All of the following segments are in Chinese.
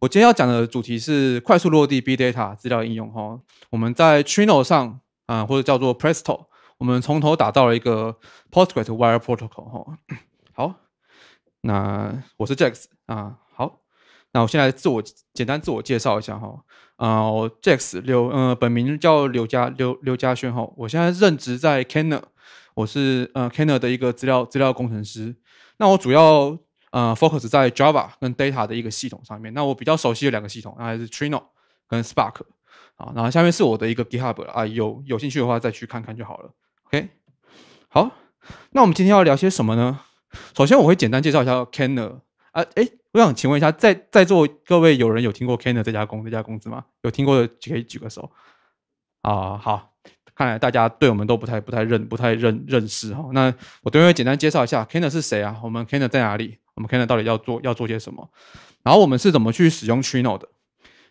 我今天要讲的主题是快速落地 B Data 资料应用哈。我们在 Trino 上啊，或者叫做 Presto，我们从头打造了一个 p o s t g r e s q e Wire Protocol 哈。好，那我是 Jacks 啊。好，那我先来自我简单自我介绍一下哈。啊，我 Jacks 刘呃，本名叫刘家刘刘家轩哈。我现在任职在 c a n n r 我是呃 c a n n r 的一个资料资料工程师。那我主要呃，focus 在 Java 跟 data 的一个系统上面。那我比较熟悉的两个系统，那还是 Trino 跟 Spark 啊。后下面是我的一个 GitHub 啊，有有兴趣的话再去看看就好了。OK，好，那我们今天要聊些什么呢？首先我会简单介绍一下 Caner n 啊，哎，我想请问一下，在在座各位有人有听过 Caner n 这家公司这家公司吗？有听过的可以举个手啊。好，看来大家对我们都不太不太认不太认认识哈。那我等会简单介绍一下 k e n n e r 是谁啊？我们 e n n e r 在哪里？我们看到底要做要做些什么，然后我们是怎么去使用 Trino 的？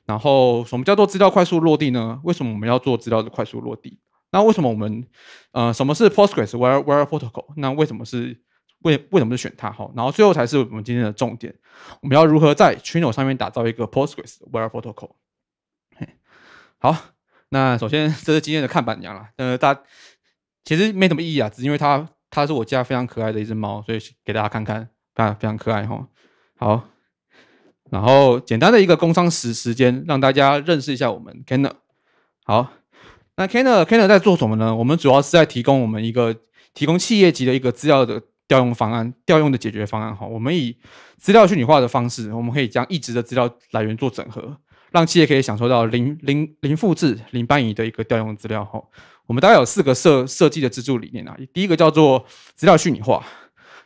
然后什么叫做资料快速落地呢？为什么我们要做资料的快速落地？那为什么我们呃什么是 p o s t g r e s Where Where Protocol？那为什么是为为什么是选它？好，然后最后才是我们今天的重点：我们要如何在 Trino 上面打造一个 p o s t g r e s Where Protocol？好，那首先这是今天的看板娘了。呃，大其实没什么意义啊，只因为它它是我家非常可爱的一只猫，所以给大家看看。啊，非常可爱哈！好，然后简单的一个工商时时间，让大家认识一下我们 Caner。好，那 Caner n Caner n 在做什么呢？我们主要是在提供我们一个提供企业级的一个资料的调用方案，调用的解决方案哈。我们以资料虚拟化的方式，我们可以将一直的资料来源做整合，让企业可以享受到零零零复制、零搬移的一个调用资料哈。我们大概有四个设设计的支柱理念啊，第一个叫做资料虚拟化。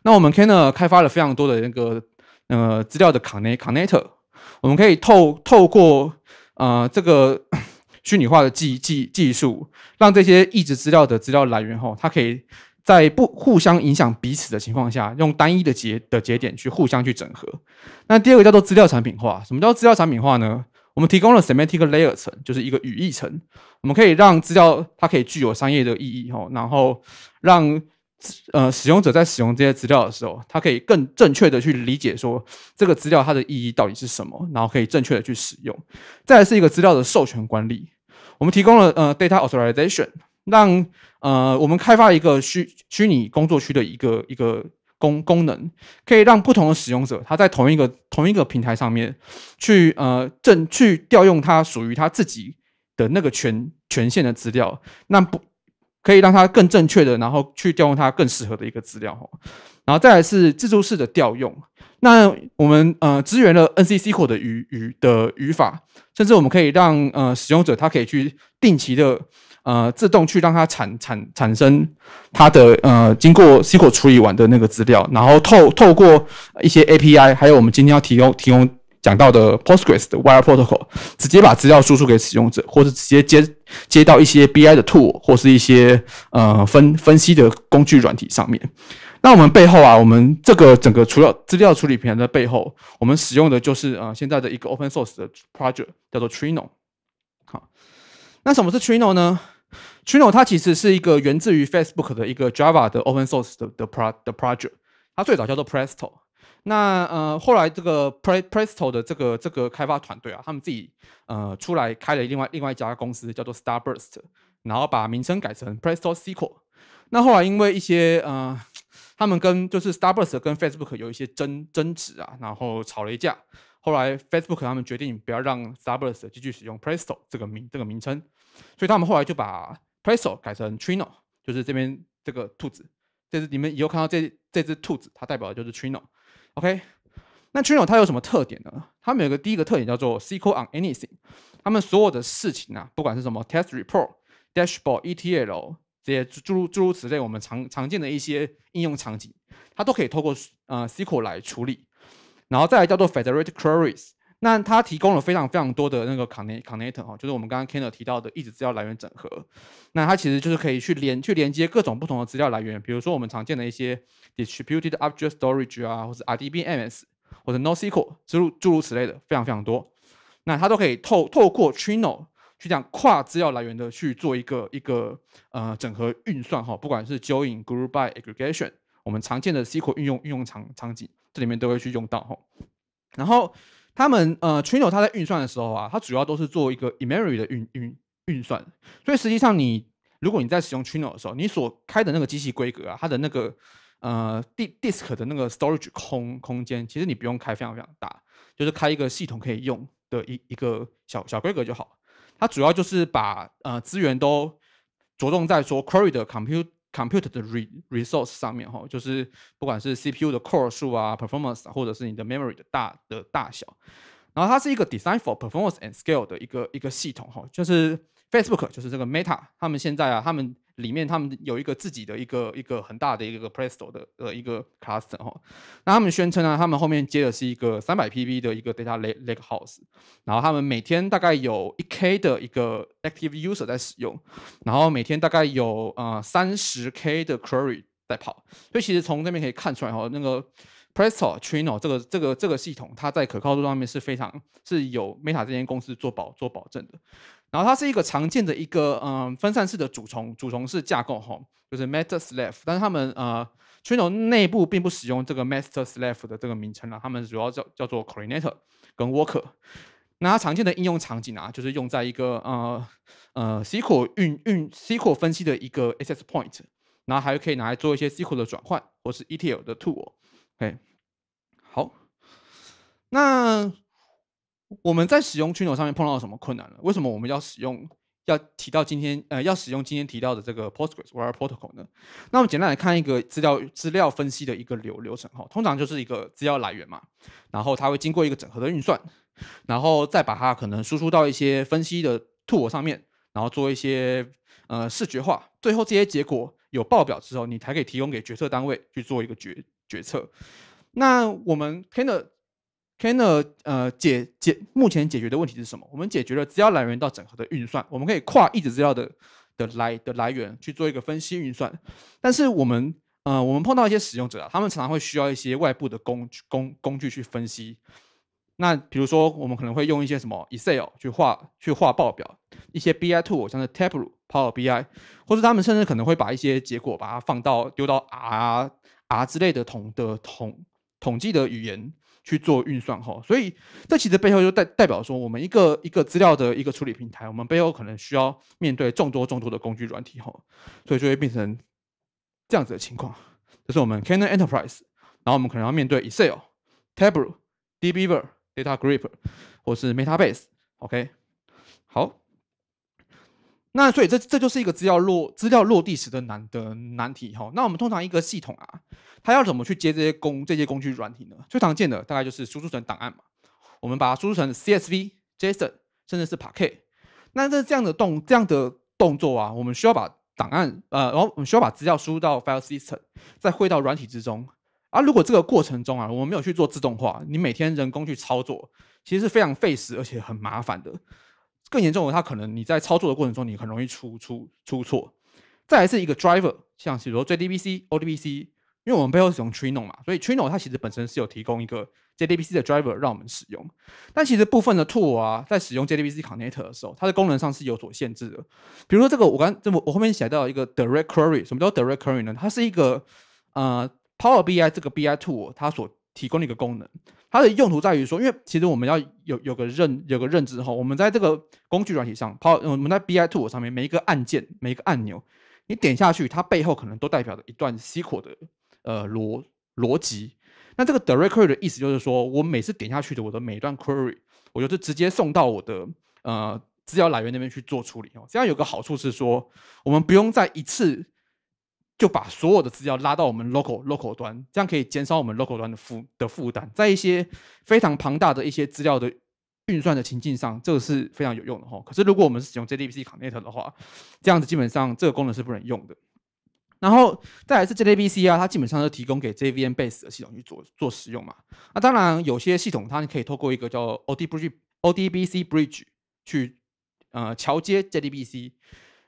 那我们 Caner 开发了非常多的那个呃资料的 Con c 特，n e t o r 我们可以透透过呃这个 虚拟化的技技技术，让这些抑制资料的资料来源哈，它可以在不互相影响彼此的情况下，用单一的节的节点去互相去整合。那第二个叫做资料产品化，什么叫资料产品化呢？我们提供了 Semantic Layer 层，就是一个语义层，我们可以让资料它可以具有商业的意义哈，然后让。呃，使用者在使用这些资料的时候，他可以更正确的去理解说这个资料它的意义到底是什么，然后可以正确的去使用。再来是一个资料的授权管理，我们提供了呃 data authorization，让呃我们开发一个虚虚拟工作区的一个一个功功能，可以让不同的使用者他在同一个同一个平台上面去呃正去调用他属于他自己的那个权权限的资料，那不。可以让它更正确的，然后去调用它更适合的一个资料哈，然后再来是自助式的调用。那我们呃支援了 n c c o 的语语的语法，甚至我们可以让呃使用者他可以去定期的呃自动去让它产产产生它的呃经过 C q l 处理完的那个资料，然后透透过一些 API，还有我们今天要提供提供。讲到的 p o s t g r e s 的 Wire Protocol，直接把资料输出给使用者，或者直接接接到一些 BI 的 Tool 或是一些呃分分析的工具软体上面。那我们背后啊，我们这个整个除了资料处理平台的背后，我们使用的就是啊现在的一个 Open Source 的 Project 叫做 Trino。好，那什么是 Trino 呢？Trino 它其实是一个源自于 Facebook 的一个 Java 的 Open Source 的的 p r o 的 Project，它最早叫做 Presto。那呃，后来这个 Presto 的这个这个开发团队啊，他们自己呃出来开了另外另外一家公司，叫做 Starburst，然后把名称改成 Presto SQL。那后来因为一些呃，他们跟就是 Starburst 跟 Facebook 有一些争争执啊，然后吵了一架。后来 Facebook 他们决定不要让 Starburst 继续使用 Presto 这个名这个名称，所以他们后来就把 Presto 改成 Trino，就是这边这个兔子，这是你们以后看到这这只兔子，它代表的就是 Trino。OK，那 c h a n n o 它有什么特点呢？它们有个第一个特点叫做 SQL on anything，它们所有的事情啊，不管是什么 test report、dashboard、ETL 这些诸诸如此类我们常常见的一些应用场景，它都可以通过呃 SQL 来处理，然后再来叫做 federated queries。那它提供了非常非常多的那个 connector n n 哈，就是我们刚刚 k e n e r 提到的异直资料来源整合。那它其实就是可以去连去连接各种不同的资料来源，比如说我们常见的一些 distributed object storage 啊，或者 RDBMS 或者 NoSQL 诸诸如此类的，非常非常多。那它都可以透透过 Trino 去这样跨资料来源的去做一个一个呃整合运算哈，不管是 join、group by、aggregation，我们常见的 SQL 运用运用场场景，这里面都会去用到哈，然后。他们呃，Trino 它在运算的时候啊，它主要都是做一个 emery 的运运运算。所以实际上你如果你在使用 Trino 的时候，你所开的那个机器规格啊，它的那个呃 d disk 的那个 storage 空空间，其实你不用开非常非常大，就是开一个系统可以用的一一个小小规格就好。它主要就是把呃资源都着重在说 query 的 compute。compute 的 re resource 上面哈，就是不管是 CPU 的 core 数啊，performance，或者是你的 memory 的大的大小，然后它是一个 design for performance and scale 的一个一个系统哈，就是 Facebook，就是这个 Meta，他们现在啊，他们。里面他们有一个自己的一个一个很大的一个 Presto 的呃一个 cluster 哈，那他们宣称呢，他们后面接的是一个三百 PB 的一个 Data Lake House，然后他们每天大概有一 K 的一个 Active User 在使用，然后每天大概有呃三十 K 的 Query 在跑，所以其实从这边可以看出来哈，那个 Presto Trino 这个这个这个系统，它在可靠度上面是非常是有 Meta 这间公司做保做保证的。然后它是一个常见的一个嗯分散式的主从主从式架构哈，就是 master-slave，但是他们呃 t r i n e l 内部并不使用这个 master-slave 的这个名称了，他们主要叫叫做 coordinator 跟 worker。那它常见的应用场景啊，就是用在一个呃呃 SQL 运运 SQL 分析的一个 access point，然后还可以拿来做一些 SQL 的转换或是 ETL 的 tool。哎，好，那。我们在使用 Trino 上面碰到什么困难了？为什么我们要使用要提到今天呃要使用今天提到的这个 PostgreSQL protocol 呢？那我们简单来看一个资料资料分析的一个流流程哈，通常就是一个资料来源嘛，然后它会经过一个整合的运算，然后再把它可能输出到一些分析的 tool 上面，然后做一些呃视觉化，最后这些结果有报表之后，你才可以提供给决策单位去做一个决决策。那我们 k i n d l e Caner n 呃解解目前解决的问题是什么？我们解决了资料来源到整合的运算，我们可以跨一直资料的的来的来源去做一个分析运算。但是我们呃我们碰到一些使用者，啊，他们常常会需要一些外部的工工工具去分析。那比如说，我们可能会用一些什么 Excel 去画去画报表，一些 BI tool 像是 Tableau、Power BI，或者他们甚至可能会把一些结果把它放到丢到 R R 之类的统的统统计的语言。去做运算哈，所以这其实背后就代代表说，我们一个一个资料的一个处理平台，我们背后可能需要面对众多众多的工具软体哈，所以就会变成这样子的情况。这是我们 c a n o r Enterprise，然后我们可能要面对 Excel、Tableau、d b e a e e r DataGrip 或是 MetaBase。OK，好。那所以这这就是一个资料落资料落地时的难的难题哈。那我们通常一个系统啊，它要怎么去接这些工这些工具软体呢？最常见的大概就是输出成档案嘛。我们把它输出成 CSV、JSON，甚至是 Parquet。那这这样的动这样的动作啊，我们需要把档案呃，然后我们需要把资料输入到 File System，再汇到软体之中。而如果这个过程中啊，我们没有去做自动化，你每天人工去操作，其实是非常费时而且很麻烦的。更严重，的，它可能你在操作的过程中，你很容易出出出错。再来是一个 driver，像是说 JDBC、ODBC，因为我们背后使用 Trino 嘛，所以 Trino 它其实本身是有提供一个 JDBC 的 driver 让我们使用。但其实部分的 tool 啊，在使用 JDBC connector 的时候，它的功能上是有所限制的。比如说这个，我刚这我后面写到一个 direct query，什么叫 direct query 呢？它是一个呃 Power BI 这个 BI tool 它所提供的一个功能。它的用途在于说，因为其实我们要有有个认有个认知哈，我们在这个工具软体上，抛我们在 B I tool 上面每一个按键每一个按钮，你点下去，它背后可能都代表着一段 SQL 的呃逻逻辑。那这个 Direct Query 的意思就是说，我每次点下去的我的每一段 Query，我就是直接送到我的呃资料来源那边去做处理哦。这样有个好处是说，我们不用在一次。就把所有的资料拉到我们 local local 端，这样可以减少我们 local 端的负的负担。在一些非常庞大的一些资料的运算的情境上，这个是非常有用的哈。可是如果我们是使用 JDBC Connect 的话，这样子基本上这个功能是不能用的。然后，再来是 JDBC 啊，它基本上是提供给 JVM base 的系统去做做使用嘛。那当然，有些系统它可以透过一个叫 ODBC ODBC Bridge 去呃桥接 JDBC，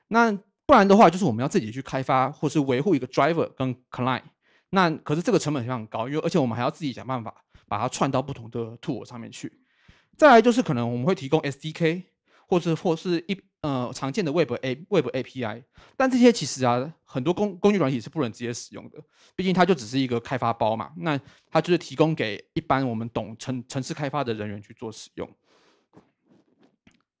那不然的话，就是我们要自己去开发，或是维护一个 driver 跟 client。那可是这个成本非常高，因为而且我们还要自己想办法把它串到不同的 tool 上面去。再来就是可能我们会提供 SDK，或是或是一呃常见的 web a web API。但这些其实啊，很多工工具软件是不能直接使用的，毕竟它就只是一个开发包嘛。那它就是提供给一般我们懂城城市开发的人员去做使用。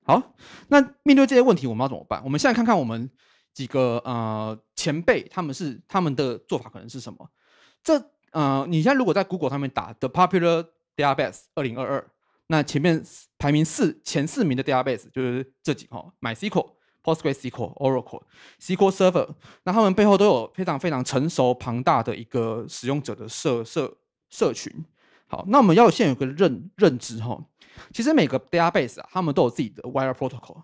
好，那面对这些问题我们要怎么办？我们现在看看我们。几个呃前辈，他们是他们的做法可能是什么？这呃，你现在如果在 Google 上面打 The Popular Database 二零二二，那前面排名四前四名的 Database 就是这几号：MySQL、PostgreSQL、Oracle、SQL Server。那他们背后都有非常非常成熟庞大的一个使用者的社社社群。好，那我们要先有个认认知哈，其实每个 Database 啊，他们都有自己的 Wire Protocol。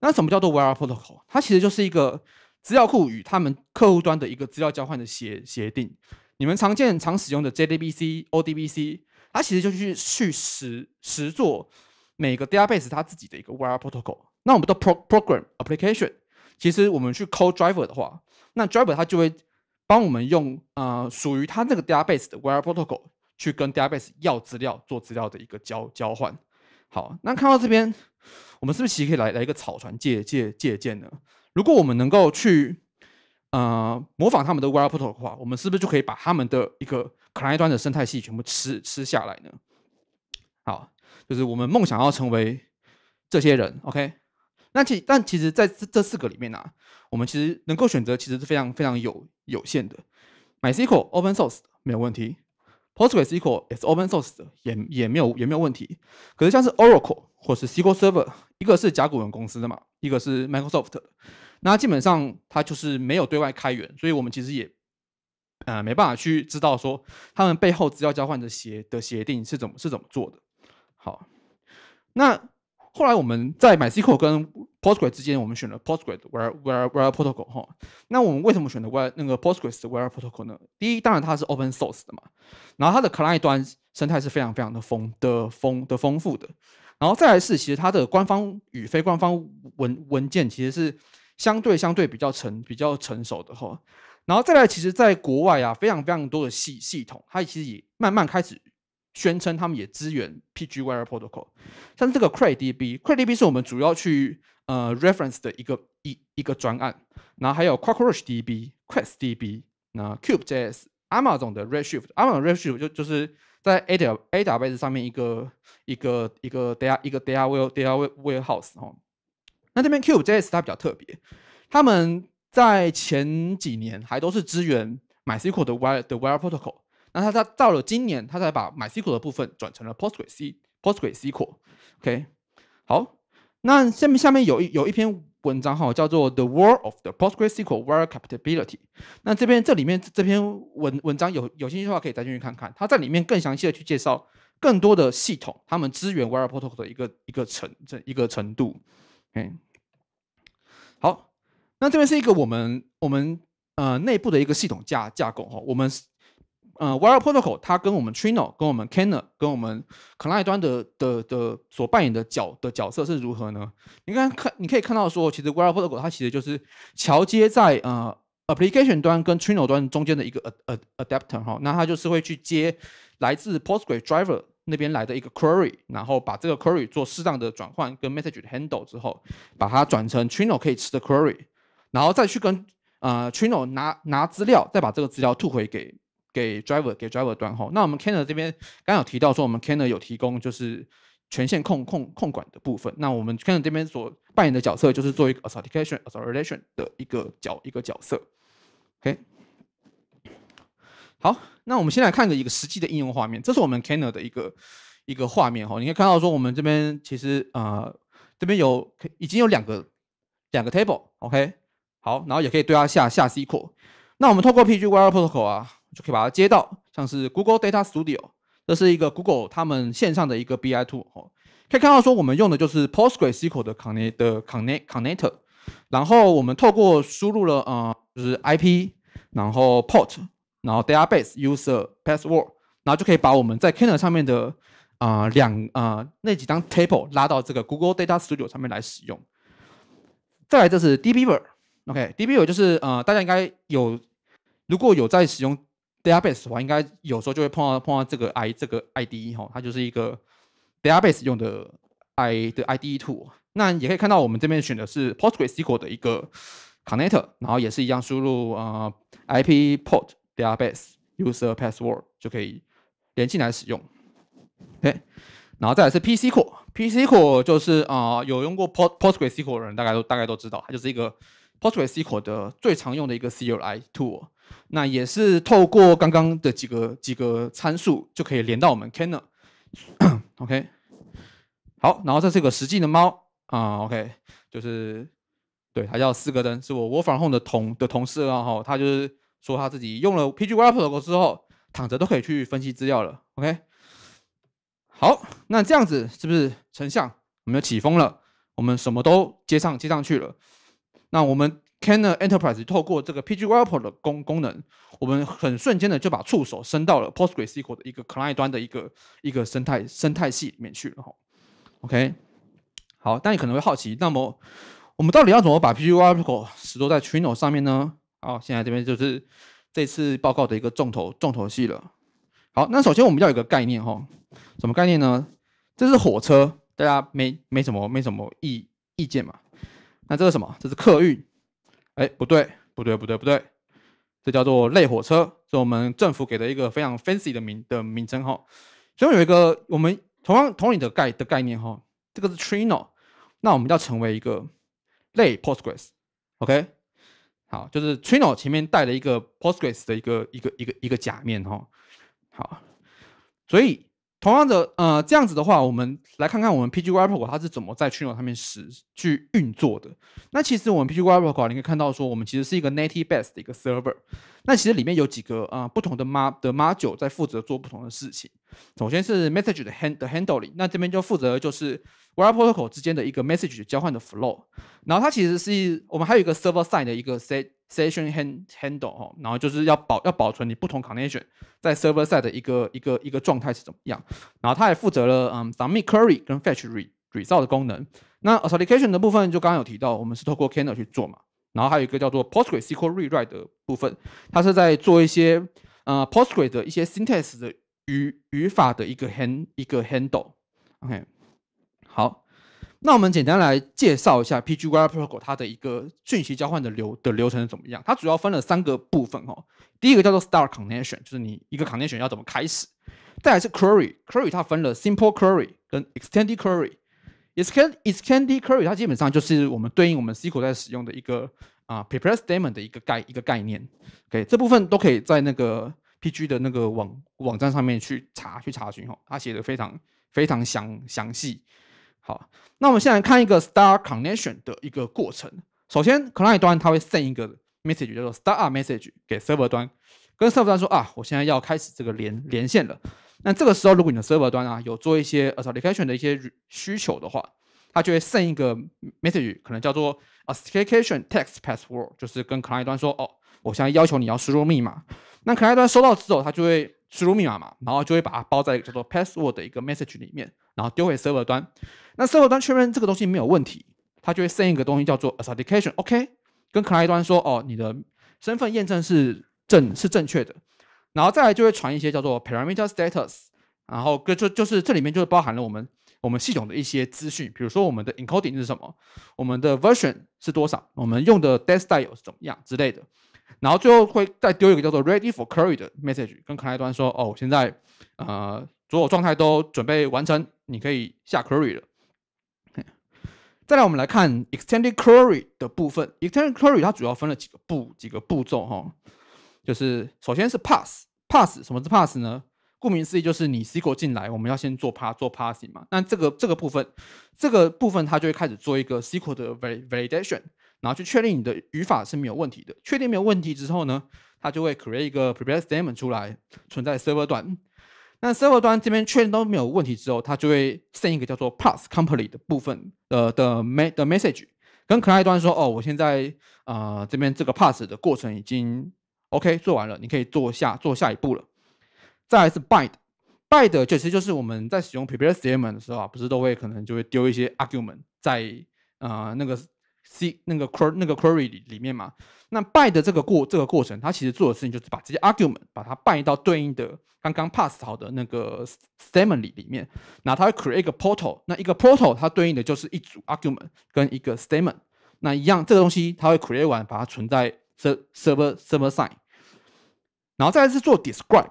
那什么叫做 w a r e protocol？它其实就是一个资料库与他们客户端的一个资料交换的协协定。你们常见常使用的 JDBC、ODBC，它其实就是去实实做每个 database 它自己的一个 w a r e protocol。那我们的 pro program application，其实我们去 call driver 的话，那 driver 它就会帮我们用呃属于它那个 database 的 w a r e protocol 去跟 database 要资料做资料的一个交交换。好，那看到这边。我们是不是也可以来来一个草船借借借鉴呢？如果我们能够去呃模仿他们的 Web Portal 的话，我们是不是就可以把他们的一个 client 端的生态系全部吃吃下来呢？好，就是我们梦想要成为这些人。OK，那其但其实在这四个里面呢，我们其实能够选择其实是非常非常有有限的。MySQL Open Source 没有问题，PostgreSQL 是 Open Source 的，也也没有也没有问题。可是像是 Oracle。或是 SQL Server，一个是甲骨文公司的嘛，一个是 Microsoft。那基本上它就是没有对外开源，所以我们其实也呃没办法去知道说他们背后资料交换的协的协定是怎么是怎么做的。好，那后来我们在 MySQL 跟 p o s t g r e s 之间，我们选了 PostgreSQL 的 weir w e r e w e r e protocol 哈。那我们为什么选择 weir 那个 PostgreSQL 的 weir protocol 呢？第一，当然它是 Open Source 的嘛，然后它的 client 端生态是非常非常的丰的丰的丰富的。然后再来是，其实它的官方与非官方文文件其实是相对相对比较成比较成熟的哈。然后再来，其实在国外啊，非常非常多的系系统，它其实也慢慢开始宣称他们也支援 PG Wire Protocol。像这个 c r a y e d b c r a y e d b 是我们主要去呃 reference 的一个一一个专案，然后还有 CockroachDB、QuestDB、那 CubeJS、阿玛总的 Redshift、阿玛 n Redshift 就就是。在 A 点 A W 上面一个一个一个 data 一个 data ware data ware h o u s e 哦，那这边 Q J S 它比较特别，他们在前几年还都是支援 MySQL 的 w i r e 的 w i r e protocol，那它它到了今年它才把 MySQL 的部分转成了 PostgreSQL PostgreSQL，OK 好，那下面下面有一有一篇。文章哈，叫做《The w a l d of the Postgre SQL Wire Capability》。那这边这里面这篇文文章有有兴趣的话，可以再进去看看。它在里面更详细的去介绍更多的系统，他们支援 Wire Protocol 的一个一个程这一个程度。诶。好，那这边是一个我们我们呃内部的一个系统架架构哈，我们。呃，Wire Protocol 它跟我们 Trino 跟我们 k e n n e r 跟我们 Client 端的的的所扮演的角的角色是如何呢？你看，看你可以看到说，其实 Wire Protocol 它其实就是桥接在呃 Application 端跟 Trino 端中间的一个呃 adapter 哈。那它就是会去接来自 p o s t g r e s Driver 那边来的一个 query，然后把这个 query 做适当的转换跟 message 的 handle 之后，把它转成 Trino 可以吃的 query，然后再去跟呃 Trino 拿拿资料，再把这个资料吐回给。给 driver 给 driver 端吼，那我们 canner 这边刚刚提到说，我们 canner 有提供就是权限控控控管的部分。那我们 canner 这边所扮演的角色，就是做一个 a u t h o r i a t i o n authorization 的一个角一个角色。OK，好，那我们先来看一个一个实际的应用画面，这是我们 canner 的一个一个画面吼，你可以看到说我们这边其实啊，这边有已经有两个两个 table OK，好，然后也可以对它下下 SQL。那我们透过 PG wire protocol 啊。就可以把它接到，像是 Google Data Studio，这是一个 Google 他们线上的一个 BI tool。可以看到说，我们用的就是 Postgre SQL 的 connect connector，c n n e c t o 然后我们透过输入了呃就是 IP，然后 port，然后 database user password，然后就可以把我们在 c a n e r 上面的啊两啊那几张 table 拉到这个 Google Data Studio 上面来使用。再来，就是 d b v i e r OK，DBViewer 就是呃大家应该有如果有在使用。database 的话，应该有时候就会碰到碰到这个 i 这个 id e 哈，它就是一个 database 用的 i 的 id tool。那也可以看到我们这边选的是 PostgreSQL 的一个 connector，然后也是一样输入啊 ip port database user password 就可以连进来使用。哎，然后再来是 PC core，PC core 就是啊有用过 PostgreSQL 的人大概都大概都知道，它就是一个 PostgreSQL 的最常用的一个 CLI tool。那也是透过刚刚的几个几个参数就可以连到我们 Caner，OK，好，然后这是个实际的猫啊，OK，就是对，他叫四个灯，是我 w a r f a home 的同的同事啊哈，他就是说他自己用了 PGYAPRO 之后，躺着都可以去分析资料了，OK，好，那这样子是不是成像？我们就起风了，我们什么都接上接上去了，那我们。Canal Enterprise 透过这个 PG Web 的功功能，我们很瞬间的就把触手伸到了 PostgreSQL 的一个 Client 端的一个一个生态生态系里面去了哈。OK，好，但你可能会好奇，那么我们到底要怎么把 PG w e o 使落在 Trino 上面呢？好，现在这边就是这次报告的一个重头重头戏了。好，那首先我们要有个概念哈，什么概念呢？这是火车，大家没没什么没什么意意见嘛？那这是什么？这是客运。哎，不对，不对，不对，不对，这叫做类火车，是我们政府给的一个非常 fancy 的名的名称哈。其中有一个我们同样同理的概的概念哈，这个是 Trino，那我们要成为一个类 Postgres，OK？好，就是 Trino 前面带了一个 Postgres 的一个一个一个一个假面哈。好，所以。同样的，呃，这样子的话，我们来看看我们 PG w e App 它是怎么在 Quark 上面实去运作的。那其实我们 PG w e App，你可以看到说，我们其实是一个 Native Base 的一个 Server。那其实里面有几个啊不同的 Ma 的 m l 九在负责做不同的事情。首先是 Message 的 Hand 的 Handling，那这边就负责就是。w e protocol 之间的一个 message 交换的 flow，然后它其实是我们还有一个 server side 的一个 session hand handle 哦，然后就是要保要保存你不同 connection 在 server side 的一个一个一个状态是怎么样，然后它也负责了嗯，some me query 跟 fetch re re s t 的功能。那 a u n t o c a t i o n 的部分就刚刚有提到，我们是透过 c a n n e l 去做嘛，然后还有一个叫做 PostgreSQL rewrite 的部分，它是在做一些呃 PostgreSQL 的一些 syntax 的语语法的一个 hand 一个 handle，OK。那我们简单来介绍一下 PG Wire Protocol 它的一个讯息交换的流的流程是怎么样？它主要分了三个部分哦。第一个叫做 Start Connection，就是你一个 Connection 要怎么开始。再来是 Query，Query 它分了 Simple Query 跟 Extended Query。Extended Query 它基本上就是我们对应我们 SQL 在使用的一个啊 Prepare Statement 的一个概一个概念。OK，这部分都可以在那个 PG 的那个网网站上面去查去查询哈，它写的非常非常详详细。好，那我们现在看一个 star connection 的一个过程。首先，client 端它会 send 一个 message，叫做 star message 给 server 端，跟 server 端说啊，我现在要开始这个连连线了。那这个时候，如果你的 server 端啊有做一些 authentication 的一些需求的话，它就会 send 一个 message，可能叫做 authentication text password，就是跟 client 端说哦，我现在要求你要输入密码。那 client 端收到之后，它就会输入密码嘛，然后就会把它包在叫做 password 的一个 message 里面，然后丢回 server 端。那 e 后端确认这个东西没有问题，它就会 send 一个东西叫做 a u t h e n t i c a t i o n o k 跟客户端说哦，你的身份验证是正，是正确的。然后再来就会传一些叫做 parameter status，然后跟就就是这里面就是包含了我们我们系统的一些资讯，比如说我们的 encoding 是什么，我们的 version 是多少，我们用的 data style 是怎么样之类的。然后最后会再丢一个叫做 ready for query 的 message，跟客户端说哦，现在呃所有状态都准备完成，你可以下 query 了。再来，我们来看 extended query 的部分。extended query 它主要分了几个步、几个步骤，哈，就是首先是 pass，pass 什么是 pass 呢？顾名思义，就是你 SQL 进来，我们要先做 pass，做 p a s s i n g 嘛。那这个这个部分，这个部分它就会开始做一个 SQL 的 validation，然后去确定你的语法是没有问题的。确定没有问题之后呢，它就会 create 一个 prepared statement 出来，存在 server 段。那 server 端这边确认都没有问题之后，它就会 send 一个叫做 pass complete 的部分的的 m e 的 message，跟 client 端说，哦，我现在啊这边这个 pass 的过程已经 OK 做完了，你可以做下做下一步了。再来是 bind，bind 就其实就是我们在使用 prepare statement 的时候啊，不是都会可能就会丢一些 argument 在啊那个。c 那个 qu 那个 query 里里面嘛，那 b 的这个过这个过程，它其实做的事情就是把这些 argument 把它 b i 到对应的刚刚 pass 好的那个 statement 里里面，那它会 create 一个 portal，那一个 portal 它对应的就是一组 argument 跟一个 statement，那一样这个东西它会 create 完，把它存在 server server side，然后再是做 describe。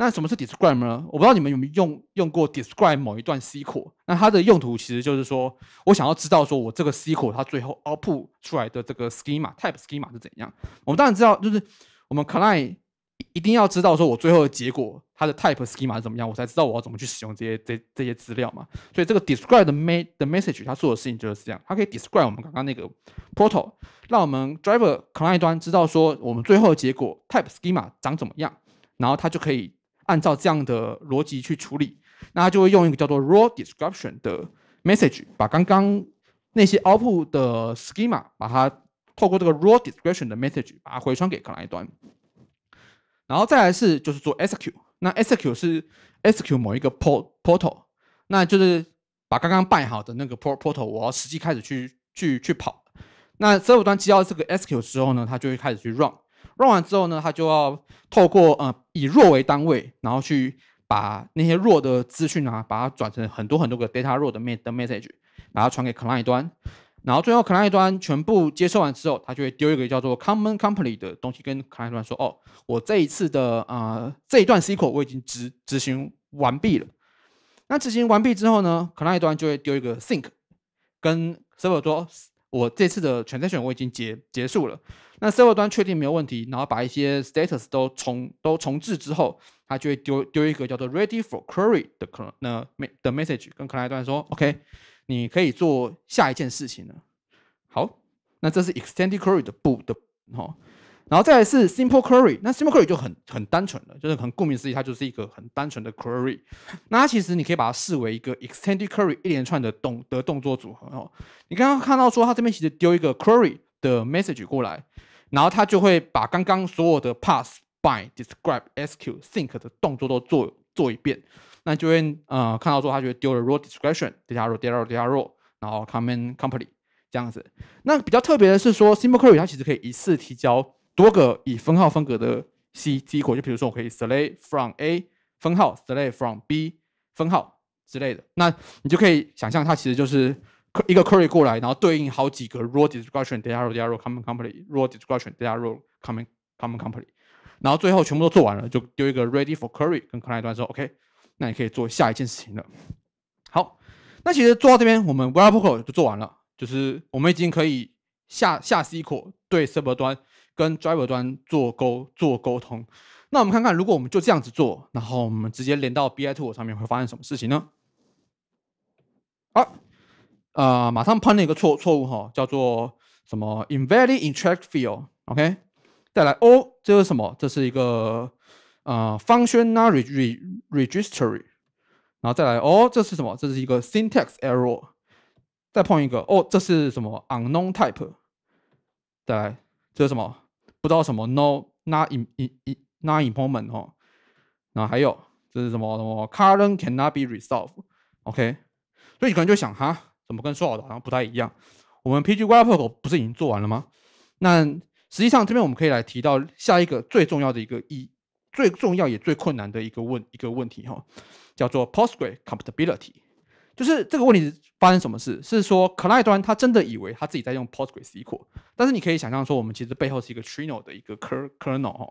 那什么是 describe 呢？我不知道你们有没有用用过 describe 某一段 SQL。那它的用途其实就是说，我想要知道说我这个 SQL 它最后 output 出来的这个 schema、type schema 是怎样。我们当然知道，就是我们 client 一定要知道说我最后的结果它的 type schema 是怎么样，我才知道我要怎么去使用这些这这些资料嘛。所以这个 describe 的 message 它做的事情就是这样，它可以 describe 我们刚刚那个 proto，让我们 driver client 端知道说我们最后的结果 type schema 长怎么样，然后它就可以。按照这样的逻辑去处理，那他就会用一个叫做 raw description 的 message，把刚刚那些 op 的 schema，把它透过这个 raw description 的 message，把它回传给客户端。然后再来是就是做 sql，那 sql 是 sql 某一个 port portal，那就是把刚刚办好的那个 port portal，我要实际开始去去去跑。那 server 端接到这个 sql 之后呢，它就会开始去 run。run 完之后呢，他就要透过呃以弱为单位，然后去把那些弱的资讯啊，把它转成很多很多个 data 弱的 message，把它传给 client 端，然后最后 client 端全部接收完之后，他就会丢一个叫做 common c o m p a n y 的东西跟 client 端说哦，我这一次的啊这一段 s q l e 我已经执执行完毕了。那执行完毕之后呢，client 端就会丢一个 think 跟 server 说，我这次的全 o 选我已经结结束了。那 server 端确定没有问题，然后把一些 status 都重都重置之后，它就会丢丢一个叫做 ready for query 的可那的 message 跟 client 端说 OK，你可以做下一件事情了。好，那这是 extended query 的步的哈，然后再来是 simple query。那 simple query 就很很单纯了，就是很顾名思义，它就是一个很单纯的 query。那其实你可以把它视为一个 extended query 一连串的动的动作组合哦。你刚刚看到说它这边其实丢一个 query 的 message 过来。然后它就会把刚刚所有的 pass by describe sq think 的动作都做做一遍，那就会呃看到说它就会丢了 r o a e description 加入加入加 role，然后 come in company 这样子。那比较特别的是说 simple query 它其实可以一次提交多个以分号分隔的 C u e 就比如说我可以 select from a 分号 select from b 分号之类的，那你就可以想象它其实就是。一个 query 过来，然后对应好几个 raw description，data raw data raw c o m m a n company raw description data raw c o m m n c o m p n company，然后最后全部都做完了，就丢一个 ready for query 跟 client 端说 OK，那你可以做下一件事情了。好，那其实做到这边，我们 web core 就做完了，就是我们已经可以下下 c 口，l 对 server 端跟 driver 端做沟做沟通。那我们看看，如果我们就这样子做，然后我们直接连到 BI tool 上面，会发生什么事情呢？啊！啊，马上判了一个错错误哈，叫做什么 invalid interact field，OK，再来哦，这是什么？这是一个啊 function r e i t r y registry，然后再来哦，这是什么？这是一个 syntax error，再碰一个哦，这是什么 unknown type，再来这是什么？不知道什么 no not i n i i not i m p l t m e n t 哈，然后还有这是什么什么 current cannot be resolved，OK，所以你可能就想哈。怎么跟说好的好像不太一样？我们 PG w e b o o 不是已经做完了吗？那实际上这边我们可以来提到下一个最重要的一个一，最重要也最困难的一个问一个问题哈，叫做 Postgre Compatibility，就是这个问题发生什么事？是说 client 端他真的以为他自己在用 Postgre SQL，但是你可以想象说我们其实背后是一个 Trino 的一个 Kernel 哈，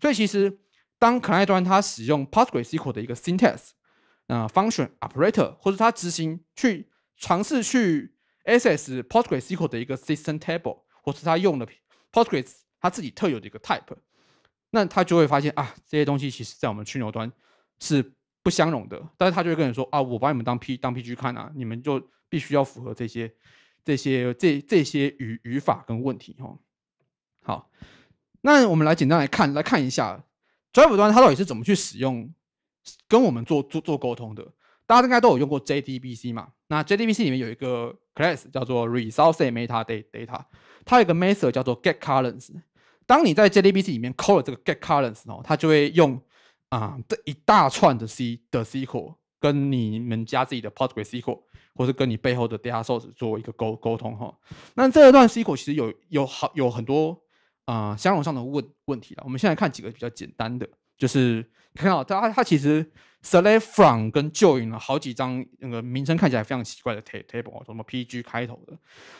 所以其实当 client 端他使用 Postgre SQL 的一个 Syntax 啊 Function Operator 或者他执行去尝试去 access Postgre SQL 的一个 system table，或是他用了 PostgreS 他自己特有的一个 type，那他就会发现啊，这些东西其实在我们去牛端是不相容的。但是他就会跟你说啊，我把你们当 P 当 PG 看啊，你们就必须要符合这些、这些、这这些语语法跟问题哈。好，那我们来简单来看，来看一下 driver 端它到底是怎么去使用跟我们做做做沟通的。大家应该都有用过 JDBC 嘛，那 JDBC 里面有一个 class 叫做 r e s u r c e m e t a d a t a 它有一个 method 叫做 g e t c o l o r n s 当你在 JDBC 里面扣了这个 g e t c o l o r n s 哦，它就会用啊这一大串的 C 的 SQL 跟你们家自己的 Postgre SQL 或是跟你背后的 Data Source 做一个沟沟通哈。那这一段 SQL 其实有有好有很多啊相容上的问问题了，我们先来看几个比较简单的。就是你看到它，它其实 select from 跟 join 了好几张那个名称看起来非常奇怪的 table，什么 pg 开头的。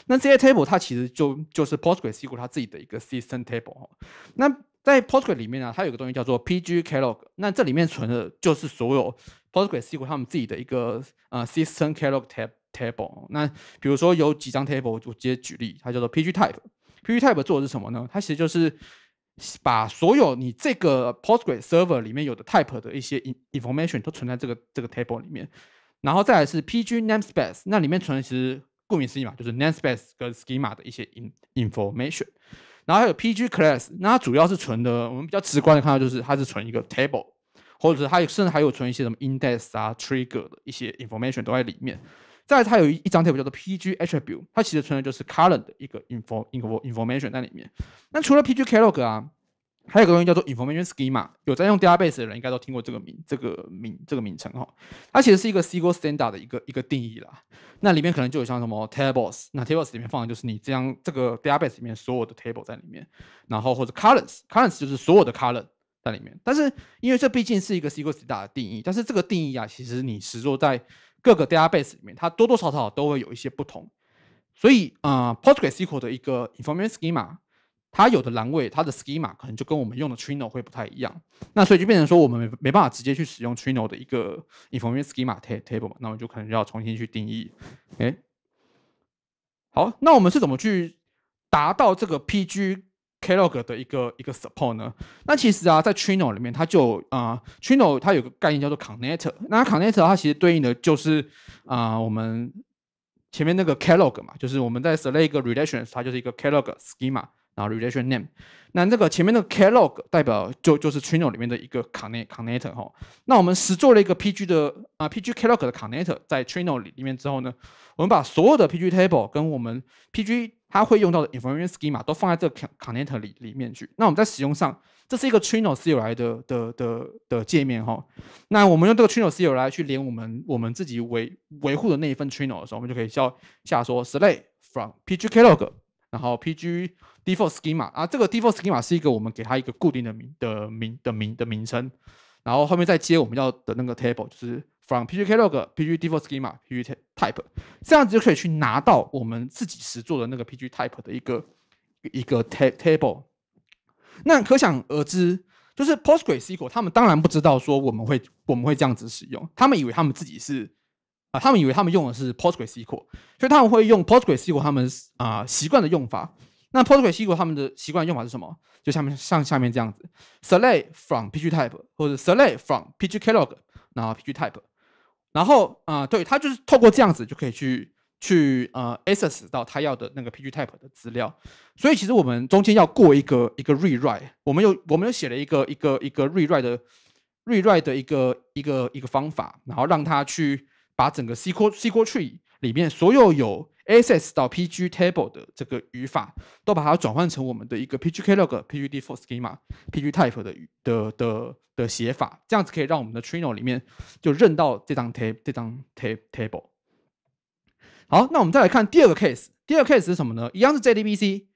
那这些 table 它其实就就是 postgresql 它自己的一个 system table。那在 p o s t g r e s 里面呢，它有个东西叫做 pg catalog。那这里面存的就是所有 postgresql 它们自己的一个呃 system catalog table。那比如说有几张 table，我直接举例，它叫做 pg type。pg type 做的是什么呢？它其实就是把所有你这个 Postgre Server 里面有的 Type 的一些 information 都存在这个这个 table 里面，然后再来是 PG Namespace，那里面存其实顾名思义嘛，就是 Namespace 跟 Schema 的一些 information，然后还有 PG Class，那它主要是存的，我们比较直观的看到就是它是存一个 table，或者是它甚至还有存一些什么 index 啊 trigger 的一些 information 都在里面。再它有一一张 table 叫做 p g i b u t e 它其实存的就是 column 的一个 inform information 在里面。那除了 pg_clog 啊，还有个东西叫做 information schema，有在用 database 的人应该都听过这个名、这个名、这个名称哈。它其实是一个 SQL standard 的一个一个定义啦。那里面可能就有像什么 tables，那 tables 里面放的就是你这样这个 database 里面所有的 table 在里面，然后或者 columns，columns 就是所有的 column 在里面。但是因为这毕竟是一个 SQL standard 的定义，但是这个定义啊，其实你实终在各个 database 里面，它多多少少都会有一些不同，所以啊，PostgreSQL 的一个 information schema，它有的栏位，它的 schema 可能就跟我们用的 Trino 会不太一样，那所以就变成说，我们没没办法直接去使用 Trino 的一个 information schema table，那我们就可能要重新去定义。哎，好，那我们是怎么去达到这个 PG？Catalog 的一个一个 support 呢？那其实啊，在 Trino 里面，它就啊，Trino 它有个概念叫做 Connector。那 Connector 它其实对应的，就是啊，我们前面那个 Catalog 嘛，就是我们在 select relations，它就是一个 Catalog Schema。然后 relation name，那这个前面那个 a l o g 代表就就是 Trino 里面的一个 conn e connector t c 哈。那我们实做了一个 PG 的啊 PG c a t a l o g 的 connector 在 Trino 里里面之后呢，我们把所有的 PG table 跟我们 PG 它会用到的 information schema 都放在这个 conn e c t o r 里里面去。那我们在使用上，这是一个 Trino SQL 来的的的的界面哈。那我们用这个 Trino SQL 来去连我们我们自己维维护的那一份 Trino 的时候，我们就可以叫下说 s l a y from PG c a t a l o g 然后 PG default schema 啊，这个 default schema 是一个我们给它一个固定的名的名的名的名称，然后后面再接我们要的那个 table，就是 from p g k l o g pg default schema pg type，这样子就可以去拿到我们自己实做的那个 pg type 的一个一个 table。那可想而知，就是 Postgre SQL 他们当然不知道说我们会我们会这样子使用，他们以为他们自己是啊，他们以为他们用的是 Postgre SQL，所以他们会用 Postgre SQL 他们啊习惯的用法。那 p o s t g r e s 西 l 他们的习惯用法是什么？就下面像下面这样子，select from pg_type 或者 select from pg_catalog 然后 pg_type，然后啊，对，它就是透过这样子就可以去去呃 access 到它要的那个 pg_type 的资料。所以其实我们中间要过一个一个 rewrite，我们又我们又写了一个一个一个 rewrite 的 rewrite 的一个一个一个方法，然后让它去把整个 sql sql tree 里面所有有 a s s 到 pg table 的这个语法，都把它转换成我们的一个 pgklog、pgd for schema、pg type 的的的的写法，这样子可以让我们的 trino 里面就认到这张 table 这张 table。好，那我们再来看第二个 case，第二个 case 是什么呢？一样是 jdbc，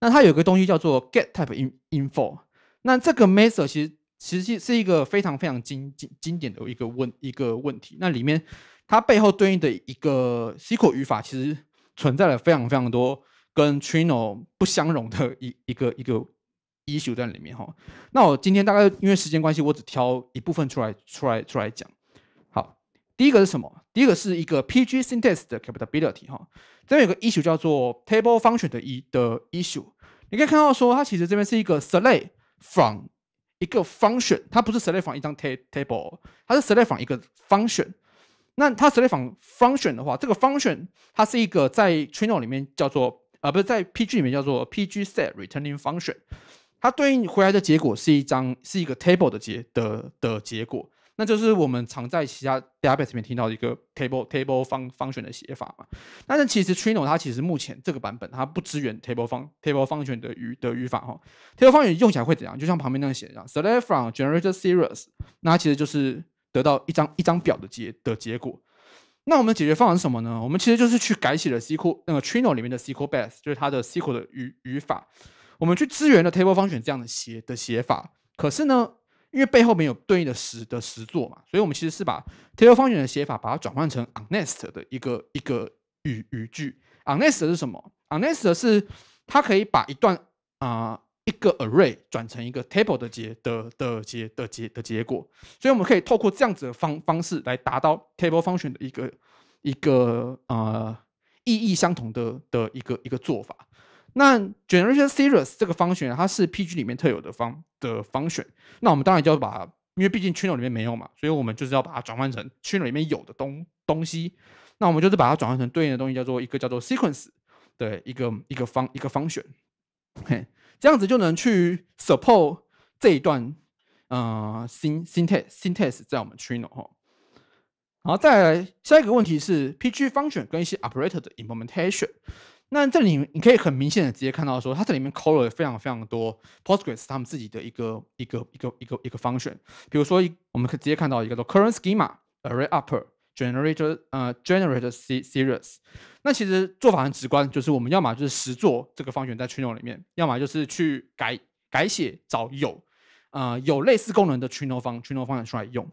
那它有个东西叫做 get type in info。那这个 method 其实其实是一个非常非常经经经典的一个问一个问题。那里面它背后对应的一个 sql 语法其实。存在了非常非常多跟 Trino 不相容的一一个一个 issue 在里面哈。那我今天大概因为时间关系，我只挑一部分出来出来出来讲。好，第一个是什么？第一个是一个 PG s y n t i s 的 capability 哈。这边有个 issue 叫做 table function 的一的 issue。你可以看到说，它其实这边是一个 select from 一个 function，它不是 select from 一张 table，它是 select from 一个 function。那它 select function 的话，这个 function 它是一个在 Trino 里面叫做呃，不是在 PG 里面叫做 PG set returning function，它对应回来的结果是一张是一个 table 的结的的结果，那就是我们常在其他 database 里面听到一个 table table 方方选的写法嘛。但是其实 Trino 它其实目前这个版本它不支援 table 方 table function 的语的语法哈。table function 用起来会怎样？就像旁边那样写一样，select from generator series，那其实就是。得到一张一张表的结的结果，那我们的解决方案是什么呢？我们其实就是去改写了 SQL 那个 Trino 里面的 SQL Base，就是它的 SQL 的语语法。我们去支援了 Table 方选这样的写的写法，可是呢，因为背后没有对应的实的实作嘛，所以我们其实是把 Table 方选的写法把它转换成 Unnest 的一个一个语语句。Unnest 是什么？Unnest 是它可以把一段啊。一个 array 转成一个 table 的结的的结的结的结果，所以我们可以透过这样子的方方式来达到 table function 的一个一个呃意义相同的的一个一个做法。那 generation series 这个方选它是 P G 里面特有的方的方选，那我们当然就要把，因为毕竟 a n n e l 里面没有嘛，所以我们就是要把它转换成 a n n e l 里面有的东东西。那我们就是把它转换成对应的东西，叫做一个叫做 sequence 的一个一个方一个方选，嘿。这样子就能去 support 这一段，呃，新新 test 新 test 在我们 t r a i n i n 哈，然后再来下一个问题是 PG function 跟一些 operator 的 implementation。那这里你可以很明显的直接看到说，它这里面 call 了非常非常多 Postgres 他们自己的一个一个一个一个一个 function。比如说，我们可以直接看到一个叫 current schema array upper。g e n e r a t o r 呃 g e n e r a t o r series，那其实做法很直观，就是我们要么就是实做这个方选在 t h a n e l 里面，要么就是去改改写找有，呃有类似功能的 t h a n e l 方 t h a n e l 方选出来用。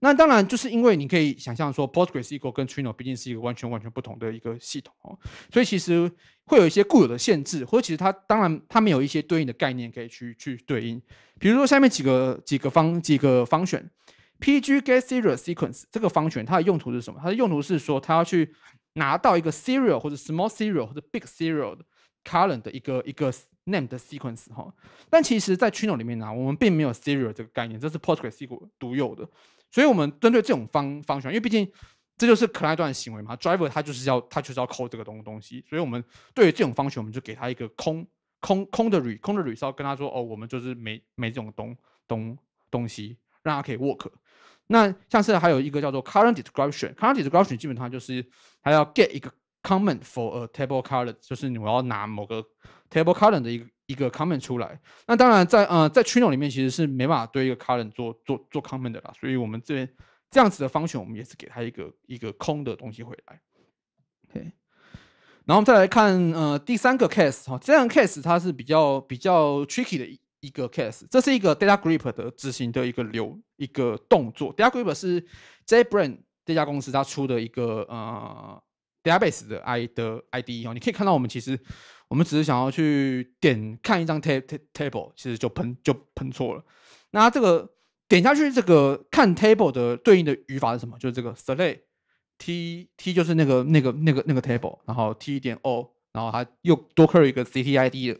那当然就是因为你可以想象说 PostgreSQL 跟 Trino 毕竟是一个完全完全不同的一个系统哦，所以其实会有一些固有的限制，或者其实它当然它没有一些对应的概念可以去去对应。比如说下面几个几个方几个方选。PG get serial sequence 这个方选它的用途是什么？它的用途是说，它要去拿到一个 serial 或者 small serial 或者 big serial 的 current 的一个一个 name 的 sequence 哈。但其实，在 c h i n o 里面呢，我们并没有 serial 这个概念，这是 PostgreSQL 独有的。所以，我们针对这种方方选，因为毕竟这就是 client 端行为嘛，driver 它就是要它就是要 call 这个东东西。所以，我们对于这种方选，我们就给它一个空空空的 r 空的 r，要跟他说哦，我们就是没没这种东东东西，让他可以 work。那像是还有一个叫做 c u r r e n t description，c u r r e n t description 基本上就是还要 get 一个 comment for a table c o l o r n 就是我要拿某个 table c o l o r n 的一个一个 comment 出来。那当然在呃在 q u e r 里面其实是没办法对一个 c o l o r n 做做做 comment 的啦，所以我们这边这样子的方选我们也是给他一个一个空的东西回来。OK，然后我们再来看呃第三个 case 哈，这样 case 它是比较比较 tricky 的一个 case，这是一个 DataGrip 的执行的一个流一个动作。DataGrip 是 j b r a n d 这家公司它出的一个呃 database 的 i 的 iD 哦，你可以看到我们其实我们只是想要去点看一张 table，其实就喷就喷错了。那这个点下去，这个看 table 的对应的语法是什么？就是这个 select t t 就是那个那个那个那个 table，然后 t 点 o，然后它又多刻了一个 c t i d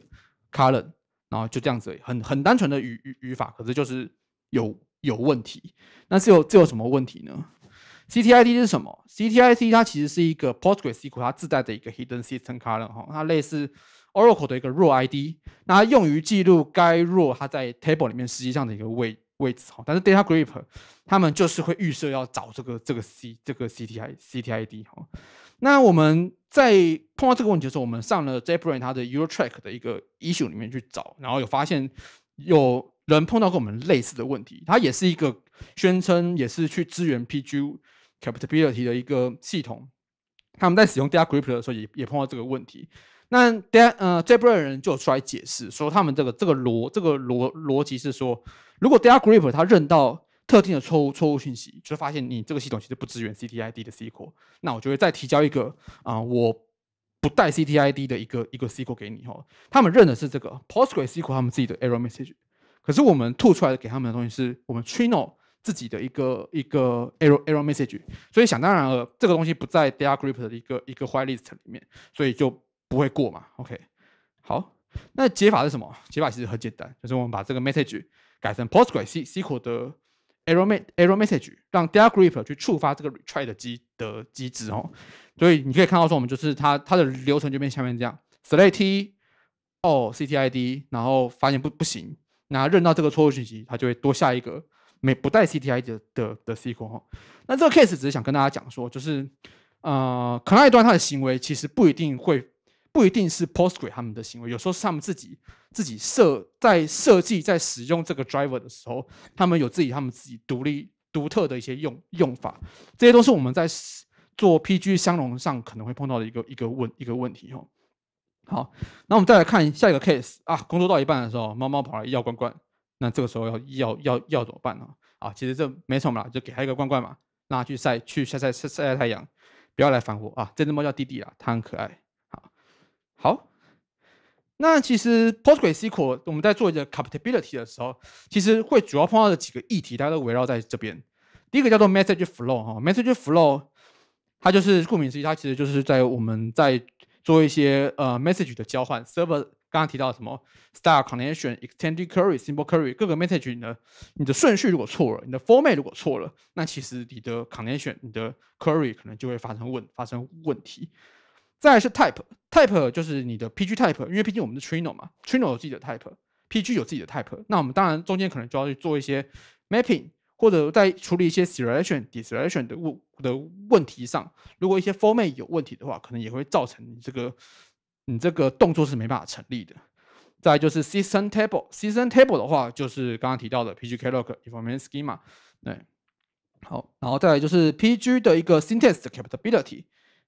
colon。然后就这样子，很很单纯的语语语法，可是就是有有问题。那是有这有什么问题呢？CTID 是什么？CTID 它其实是一个 PostgreSQL 它自带的一个 hidden system column 哈，它类似 Oracle 的一个 row ID，那用于记录该 row 它在 table 里面实际上的一个位位置哈。但是 DataGrip 他们就是会预设要找这个这个 C 这个 CTI CTID 哈。那我们在碰到这个问题的时候，我们上了 j a r g e n 它的 u r o Track 的一个 issue 里面去找，然后有发现有人碰到跟我们类似的问题，它也是一个宣称也是去支援 PG Capability 的一个系统，他们在使用 Data g r i p 的时候也也碰到这个问题。那 Data 呃 Jaeger 人就出来解释，说他们这个这个逻这个逻逻辑是说，如果 Data g r i p p 它认到。特定的错误错误信息，就发现你这个系统其实不支援 CTID 的 SQL，那我就会再提交一个啊，我不带 CTID 的一个一个 SQL 给你哈。他们认的是这个 PostgreSQL 他们自己的 error message，可是我们吐出来的给他们的东西是我们 Trino 自己的一个一个 error error message，所以想当然了，这个东西不在 d a group 的一个一个 whitelist 里面，所以就不会过嘛。OK，好，那解法是什么？解法其实很简单，就是我们把这个 message 改成 PostgreSQL 的。error m a s error message 让 r e t r 去触发这个 retry 的机的机制哦，所以你可以看到说我们就是它它的流程就变下面这样，select 哦 ctid，然后发现不不行，那认到这个错误信息，它就会多下一个没不带 ctid 的的的 sql 哦。那这个 case 只是想跟大家讲说就是呃可户端它的行为其实不一定会。不一定是 Postgre 他们的行为，有时候是他们自己自己设在设计在使用这个 driver 的时候，他们有自己他们自己独立独特的一些用用法，这些都是我们在做 PG 相容上可能会碰到的一个一个问一个问题哦。好，那我们再来看下一个 case 啊，工作到一半的时候，猫猫跑来要罐罐，那这个时候要要要要怎么办呢？啊，其实这没什么啦，就给它一个罐罐嘛，拿去晒去晒晒晒晒太阳，不要来烦我啊！这只猫叫弟弟啊，它很可爱。好，那其实 Postgre SQL 我们在做一个 compatibility 的时候，其实会主要碰到的几个议题，大家都围绕在这边。第一个叫做 message flow 哈，message flow，它就是顾名思义，它其实就是在我们在做一些呃 message 的交换。Server 刚刚提到什么 s t a r condition、extended query、simple query，各个 message 你的你的顺序如果错了，你的 format 如果错了，那其实你的 c o n n e c t i o n 你的 query 可能就会发生问发生问题。再是 type，type 就是你的 PG type，因为毕竟我们的 Trino 嘛，Trino 有自己的 type，PG 有自己的 type，那我们当然中间可能就要去做一些 mapping，或者在处理一些 s e r i a l a t i o n d e s e r l t i o n 的问的问题上，如果一些 format 有问题的话，可能也会造成你这个你这个动作是没办法成立的。再就是 system table，system table 的话就是刚刚提到的 PG catalog information schema，对，好，然后再来就是 PG 的一个 syntax capability。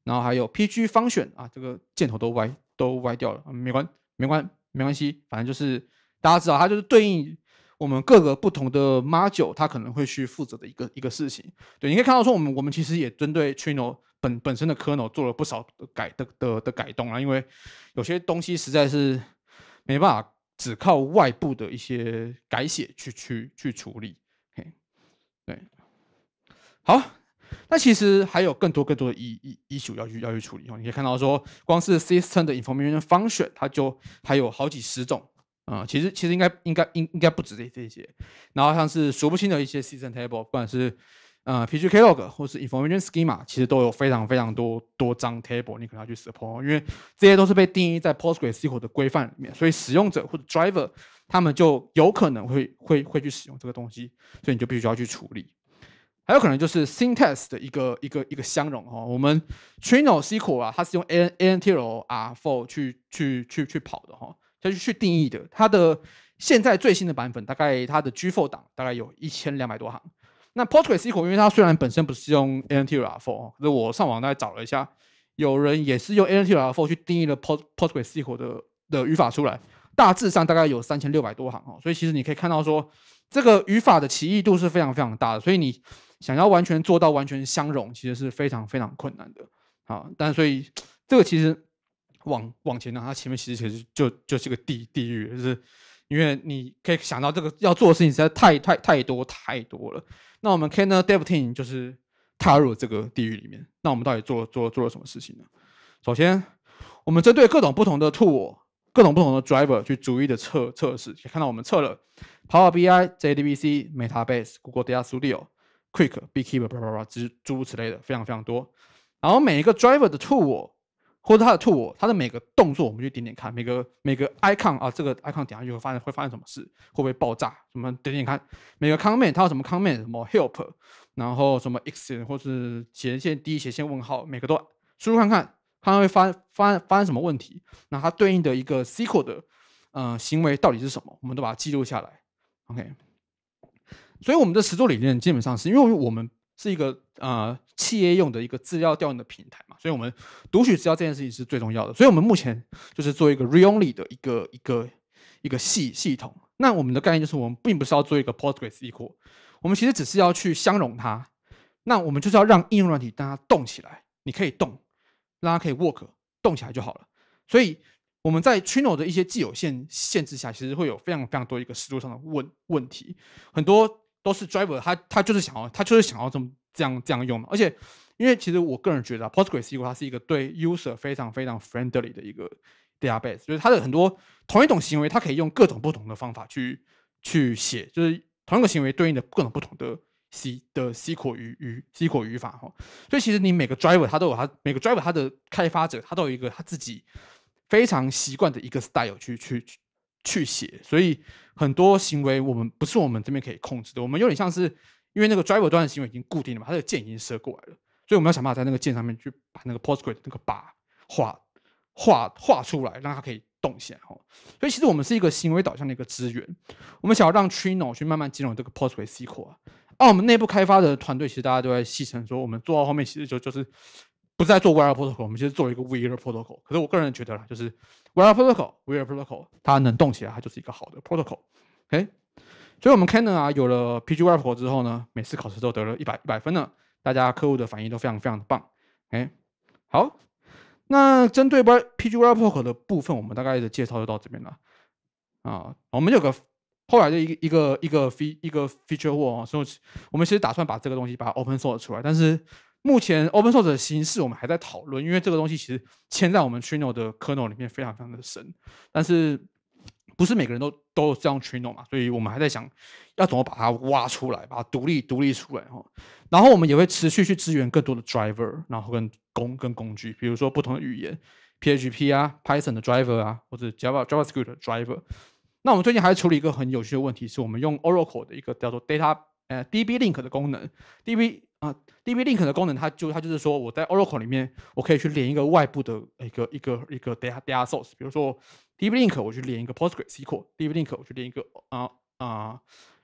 然后还有 PG 方选啊，这个箭头都歪，都歪掉了，啊，没关，没关，没关系，反正就是大家知道，它就是对应我们各个不同的 module，它可能会去负责的一个一个事情。对，你可以看到说，我们我们其实也针对 t r i n o 本本身的 kernel 做了不少的改的的的改动啊，因为有些东西实在是没办法只靠外部的一些改写去去去处理。对，好。那其实还有更多更多的一一一属要去要去处理哦。你可以看到说，光是 system 的 information function，它就还有好几十种啊。其实其实应该应该应应该不止这这些。然后像是数不清的一些 system table，不管是啊 pg k l o g 或是 information schema，其实都有非常非常多多张 table，你可能要去 support，因为这些都是被定义在 PostgreSQL 的规范里面，所以使用者或者 driver 他们就有可能会会会去使用这个东西，所以你就必须要去处理。还有可能就是 s y n t a x 的一个一个一个相容哦。我们 Trino SQL 啊，它是用 a n t l r for 去去去去跑的哈，它是去定义的。它的现在最新的版本，大概它的 g for 档大概有一千两百多行。那 PostgreSQL 因为它虽然本身不是用 ANTLR4，可那我上网大概找了一下，有人也是用 a n t l r for 去定义了 PostPostgreSQL 的的语法出来，大致上大概有三千六百多行哦。所以其实你可以看到说，这个语法的歧义度是非常非常大的，所以你。想要完全做到完全相融，其实是非常非常困难的。好，但所以这个其实往往前呢，它前面其实其实就就是个地地狱，是因为你可以想到这个要做的事情实在太太太多太多了。那我们 Canal Dev Team 就是踏入这个地狱里面。那我们到底做做做了什么事情呢？首先，我们针对各种不同的 Tool、各种不同的 Driver 去逐一的测测试，可以看到我们测了 Power BI、JDBC、MetaBase、Google Data Studio。Quick, bekeeper，叭叭叭，之诸如此类的非常非常多。然后每一个 driver 的 tool 或者它的 tool，它的每个动作，我们去点点看，每个每个 icon 啊，这个 icon 点下去会发现会发生什么事，会不会爆炸？我们点点看，每个 c o m m e n t 它有什么 c o m m e n t 什么 help，然后什么 exit，或是斜线第一斜线问号，每个都输入看看，看看会发发发生什么问题。那它对应的一个 sql 的呃行为到底是什么，我们都把它记录下来。OK。所以我们的实作理念基本上是因为我们是一个呃企业用的一个资料调用的平台嘛，所以我们读取资料这件事情是最重要的。所以我们目前就是做一个 reonly 的一个一个一个系系统。那我们的概念就是我们并不是要做一个 PostgreSQL，我们其实只是要去相容它。那我们就是要让应用软体让它动起来，你可以动，让它可以 work，动起来就好了。所以我们在 Trino 的一些既有限限制下，其实会有非常非常多一个时路上的问问题，很多。都是 driver，他他就是想要，他就是想要这么这样这样用的。而且，因为其实我个人觉得啊，PostgreSQL 它是一个对 user 非常非常 friendly 的一个 database，就是它的很多同一种行为，它可以用各种不同的方法去去写，就是同一个行为对应的各种不同的 C 的 SQL 语语 SQL 语法哈。所以其实你每个 driver 它都有它每个 driver 它的开发者，它都有一个他自己非常习惯的一个 style 去去去。去写，所以很多行为我们不是我们这边可以控制的，我们有点像是因为那个 driver 端的行为已经固定了嘛，它的键已经射过来了，所以我们要想办法在那个键上面去把那个 postgres 那个把画画画出来，让它可以动起来。哈，所以其实我们是一个行为导向的一个资源，我们想要让 t r i n o 去慢慢进入这个 postgres core。啊，我们内部开发的团队其实大家都在细称说，我们做到后面其实就就是。不再做 wire protocol，我们其实做了一个 wire protocol。可是我个人觉得啦，就是 wire protocol，wire protocol，它能动起来，它就是一个好的 protocol。OK，所以我们 c a n n 啊，有了 PG Wire Protocol 之后呢，每次考试都得了一百一百分呢，大家客户的反应都非常非常的棒。OK，好，那针对 PG Wire Protocol 的部分，我们大概的介绍就到这边了。啊，我们有个后来的一一个一个 fe 一个 feature w o l k 所以我们其实打算把这个东西把它 open source 出来，但是。目前 Open Source 的形式，我们还在讨论，因为这个东西其实嵌在我们 Trino 的 kernel 里面非常非常的深，但是不是每个人都都有这样 Trino 嘛，所以我们还在想，要怎么把它挖出来，把它独立独立出来哈。然后我们也会持续去支援更多的 driver，然后跟工跟工具，比如说不同的语言，PHP 啊 Python 的 driver 啊，或者 Java j a v a s c r o p t 的 driver。那我们最近还处理一个很有趣的问题，是我们用 Oracle 的一个叫做 Data 呃 DB Link 的功能，DB。啊，DB Link 的功能，它就它就是说，我在 Oracle 里面，我可以去连一个外部的一个一个一个 Data Data Source，比如说 DB Link 我去连一个 Postgre SQL，DB Link 我去连一个啊啊，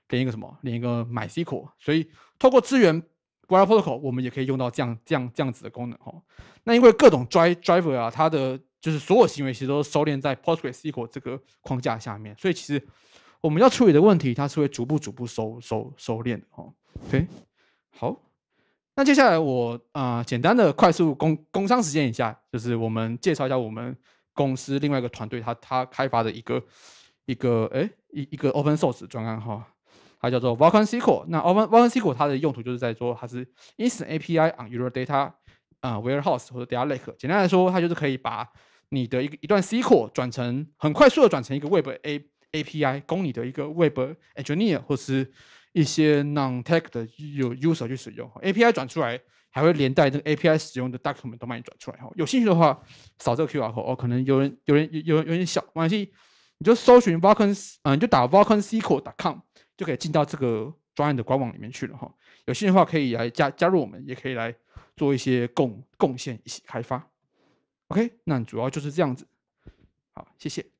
连一个什么，连一个 MySQL，所以通过资源 Wire Protocol，我们也可以用到这样这样这样子的功能哦。那因为各种 Driver 啊，它的就是所有行为其实都收敛在 Postgre SQL 这个框架下面，所以其实我们要处理的问题，它是会逐步逐步收收收敛的哦。OK，好。那接下来我啊，简单的快速工工商实践一下，就是我们介绍一下我们公司另外一个团队，他他开发的一个一个哎一一个 open source 的专案哈，它叫做 Vulkan C++。那 Vulkan C++ 它的用途就是在说它是 Instant API on your data 啊 warehouse 或者 data lake。简单来说，它就是可以把你的一个一段 C++ 转成很快速的转成一个 Web A API 供你的一个 Web engineer 或是。一些 non tech 的有 user 去使用 API 转出来，还会连带这个 API 使用的 document 都帮你转出来哈。有兴趣的话，扫这个 QR code，哦，可能有人、有人、有、有点小关系，你就搜寻 v a l c a n 嗯，就打 v a l c a n c i c l e d o com 就可以进到这个专业的官网里面去了哈。有兴趣的话，可以来加加入我们，也可以来做一些贡贡献，一起开发。OK，那主要就是这样子，好，谢谢。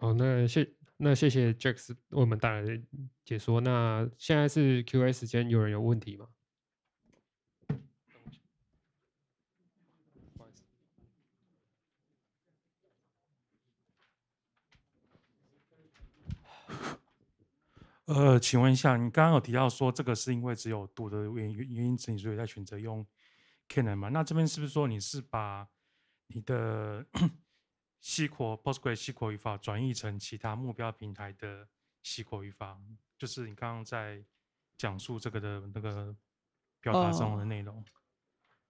好，那谢那谢谢 Jacks 为我们带来的解说。那现在是 Q&A 时间，有人有问题吗？呃，请问一下，你刚刚有提到说这个是因为只有赌的原原因，之，以所以在选择用 Canon 吗？那这边是不是说你是把你的？SQL PostgreSQL 语法转译成其他目标平台的 SQL 语法，就是你刚刚在讲述这个的那个表达上的内容。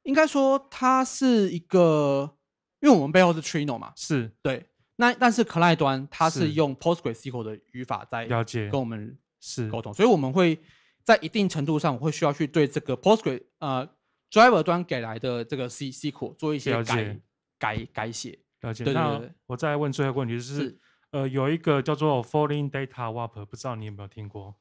应该说，它是一个，因为我们背后的 Trino 嘛，是对。那但是 client 端它是用 PostgreSQL 的语法在了解跟我们是沟通，所以我们会在一定程度上会需要去对这个 p o s t g r e s 呃 Driver 端给来的这个 SQL 做一些改改改写。了解。那我再问最后一个问题，就是呃，有一个叫做 Falling Data w e r 不知道你有没有听过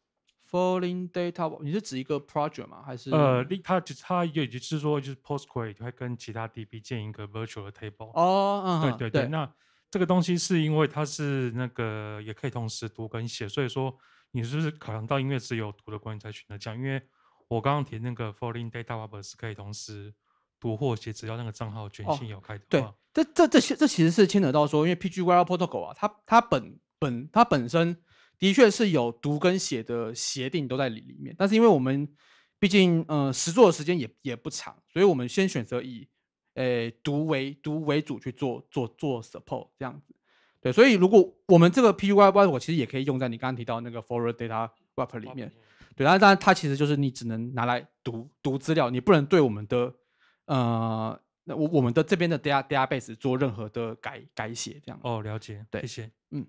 ？Falling Data w e r 你是指一个 project 吗？还是呃，它就它也就是说，就是 Postgre 会跟其他 DB 建一个 virtual 的 table。哦，嗯对对对。那这个东西是因为它是那个也可以同时读跟写，所以说你是不是考量到因为只有读的关系才选择讲？因为我刚刚提那个 Falling Data w e r 是可以同时读或写，只要那个账号权限有开的话。这这这这其实是牵扯到说，因为 PG y i Protocol 啊，它它本本它本身的确是有读跟写的协定都在里面，但是因为我们毕竟呃实做的时间也也不长，所以我们先选择以呃读为读为主去做做做 support 这样子。对，所以如果我们这个 PG w i r o 我其实也可以用在你刚刚提到那个 Forward Data Wrapper 里面，对，但但然它其实就是你只能拿来读读资料，你不能对我们的呃。我我们的这边的 D R D R base 做任何的改改写这样哦，了解，对，谢谢，嗯。